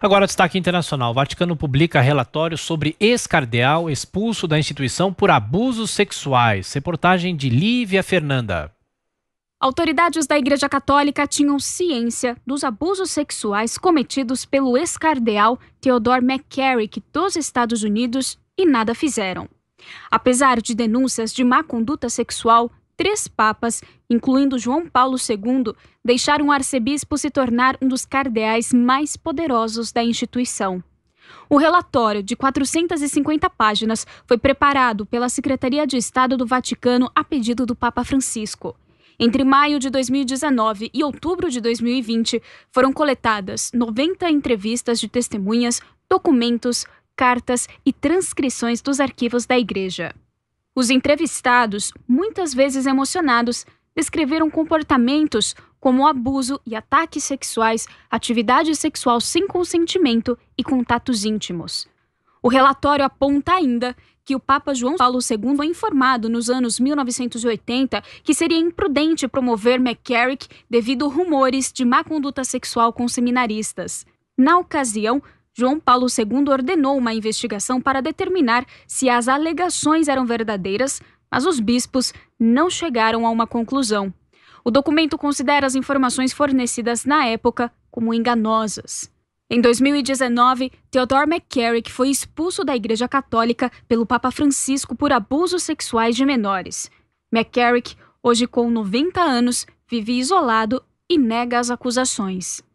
Agora, destaque internacional. O Vaticano publica relatório sobre ex-cardeal expulso da instituição por abusos sexuais. Reportagem de Lívia Fernanda. Autoridades da Igreja Católica tinham ciência dos abusos sexuais cometidos pelo ex-cardeal Theodore McCarrick dos Estados Unidos e nada fizeram. Apesar de denúncias de má conduta sexual três papas, incluindo João Paulo II, deixaram o arcebispo se tornar um dos cardeais mais poderosos da instituição. O relatório, de 450 páginas, foi preparado pela Secretaria de Estado do Vaticano a pedido do Papa Francisco. Entre maio de 2019 e outubro de 2020, foram coletadas 90 entrevistas de testemunhas, documentos, cartas e transcrições dos arquivos da Igreja. Os entrevistados, muitas vezes emocionados, descreveram comportamentos como abuso e ataques sexuais, atividade sexual sem consentimento e contatos íntimos. O relatório aponta ainda que o Papa João Paulo II foi informado nos anos 1980 que seria imprudente promover McCarrick devido a rumores de má conduta sexual com seminaristas. Na ocasião, João Paulo II ordenou uma investigação para determinar se as alegações eram verdadeiras, mas os bispos não chegaram a uma conclusão. O documento considera as informações fornecidas na época como enganosas. Em 2019, Theodore McCarrick foi expulso da Igreja Católica pelo Papa Francisco por abusos sexuais de menores. McCarrick, hoje com 90 anos, vive isolado e nega as acusações.